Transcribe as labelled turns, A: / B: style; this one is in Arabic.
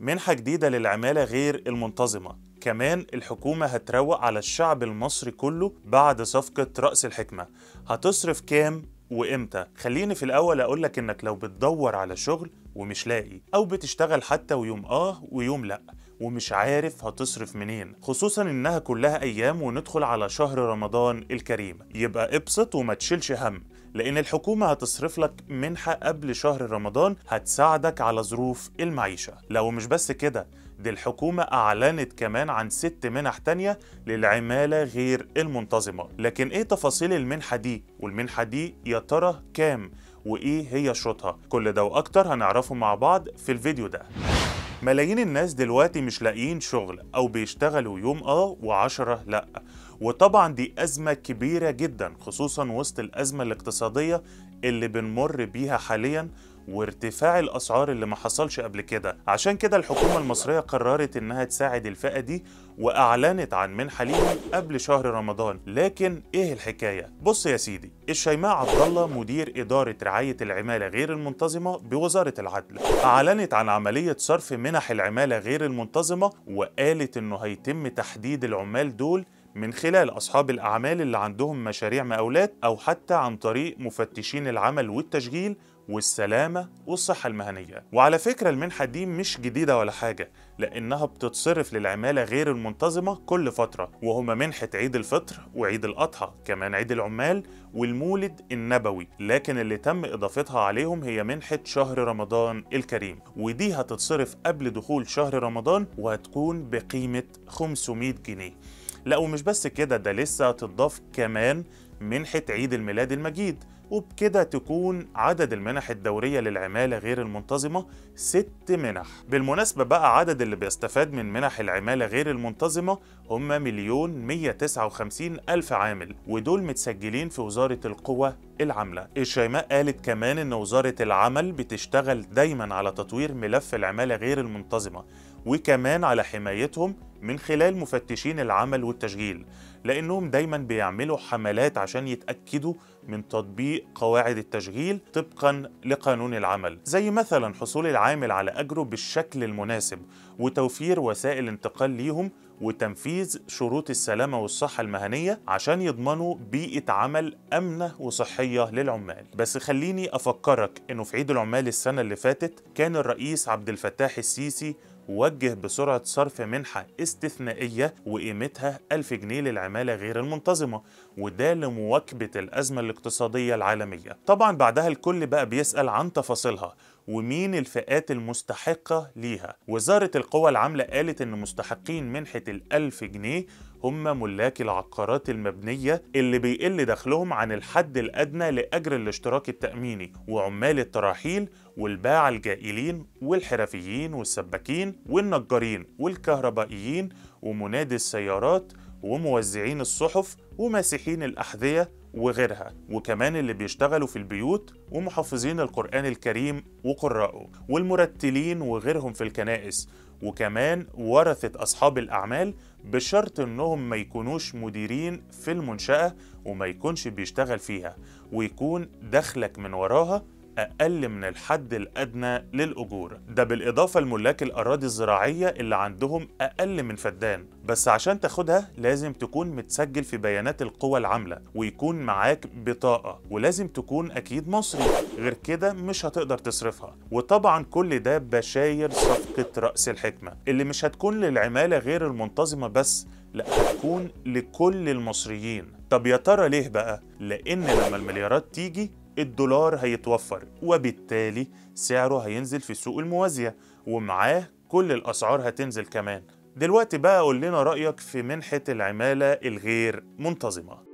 A: منحة جديدة للعمالة غير المنتظمة كمان الحكومة هتروق على الشعب المصري كله بعد صفقة رأس الحكمة هتصرف كام وامتى خليني في الأول أقولك إنك لو بتدور على شغل ومش لاقي أو بتشتغل حتى ويوم آه ويوم لأ ومش عارف هتصرف منين خصوصا انها كلها ايام وندخل على شهر رمضان الكريم يبقى ابسط وما تشيلش هم لأن الحكومة هتصرف لك منحة قبل شهر رمضان هتساعدك على ظروف المعيشة لو مش بس كده دي الحكومة أعلنت كمان عن ست منح تانية للعمالة غير المنتظمة لكن إيه تفاصيل المنحة دي؟ والمنحة دي يا ترى كام؟ وإيه هي شروطها؟ كل ده وأكتر هنعرفه مع بعض في الفيديو ده ملايين الناس دلوقتي مش لاقيين شغل او بيشتغلوا يوم اه وعشرة لا وطبعا دي ازمة كبيرة جدا خصوصا وسط الازمة الاقتصادية اللي بنمر بيها حاليا وارتفاع الاسعار اللي ما حصلش قبل كده عشان كده الحكومه المصريه قررت انها تساعد الفئه دي واعلنت عن منحه ليهم قبل شهر رمضان لكن ايه الحكايه بص يا سيدي الشيماء عبد الله مدير اداره رعايه العماله غير المنتظمه بوزاره العدل اعلنت عن عمليه صرف منح العماله غير المنتظمه وقالت انه هيتم تحديد العمال دول من خلال أصحاب الأعمال اللي عندهم مشاريع مقاولات أو حتى عن طريق مفتشين العمل والتشغيل والسلامة والصحة المهنية وعلى فكرة المنحة دي مش جديدة ولا حاجة لأنها بتتصرف للعمالة غير المنتظمة كل فترة وهما منحة عيد الفطر وعيد الأضحى كمان عيد العمال والمولد النبوي لكن اللي تم إضافتها عليهم هي منحة شهر رمضان الكريم ودي هتتصرف قبل دخول شهر رمضان وهتكون بقيمة 500 جنيه لا ومش بس كده ده لسه هتضاف كمان منحة عيد الميلاد المجيد وبكده تكون عدد المنح الدورية للعمالة غير المنتظمة ست منح بالمناسبة بقى عدد اللي بيستفاد من منح العمالة غير المنتظمة هم مليون 159 ألف عامل ودول متسجلين في وزارة القوى العاملة الشيماء قالت كمان أن وزارة العمل بتشتغل دايما على تطوير ملف العمالة غير المنتظمة وكمان على حمايتهم من خلال مفتشين العمل والتشغيل لانهم دايما بيعملوا حملات عشان يتاكدوا من تطبيق قواعد التشغيل طبقا لقانون العمل زي مثلا حصول العامل على اجره بالشكل المناسب وتوفير وسائل انتقال ليهم وتنفيذ شروط السلامة والصحة المهنية عشان يضمنوا بيئة عمل أمنة وصحية للعمال بس خليني أفكرك أنه في عيد العمال السنة اللي فاتت كان الرئيس عبد الفتاح السيسي وجه بسرعة صرف منحة استثنائية وقيمتها 1000 جنيه للعمالة غير المنتظمة وده لمواكبة الأزمة الاقتصادية العالمية طبعا بعدها الكل بقى بيسأل عن تفاصيلها ومين الفئات المستحقة ليها وزارة القوى العاملة قالت أن مستحقين منحة الألف جنيه هم ملاك العقارات المبنية اللي بيقل دخلهم عن الحد الأدنى لأجر الاشتراك التأميني وعمال التراحيل والباعة الجائلين والحرفيين والسباكين والنجارين والكهربائيين ومنادي السيارات وموزعين الصحف وماسحين الأحذية وغيرها وكمان اللي بيشتغلوا في البيوت ومحافظين القرآن الكريم وقراءه والمرتلين وغيرهم في الكنائس وكمان ورثة أصحاب الأعمال بشرط إنهم ما يكونوش مديرين في المنشأة وما يكونش بيشتغل فيها ويكون دخلك من وراها أقل من الحد الأدنى للأجور ده بالإضافة لملاك الأراضي الزراعية اللي عندهم أقل من فدان بس عشان تاخدها لازم تكون متسجل في بيانات القوى العاملة ويكون معاك بطاقة ولازم تكون أكيد مصري غير كده مش هتقدر تصرفها وطبعا كل ده بشاير صفقة رأس الحكمة اللي مش هتكون للعمالة غير المنتظمة بس لا هتكون لكل المصريين طب يا ترى ليه بقى؟ لأن لما المليارات تيجي الدولار هيتوفر وبالتالي سعره هينزل في السوق الموازية ومعاه كل الأسعار هتنزل كمان دلوقتي بقى قول لنا رأيك في منحة العمالة الغير منتظمة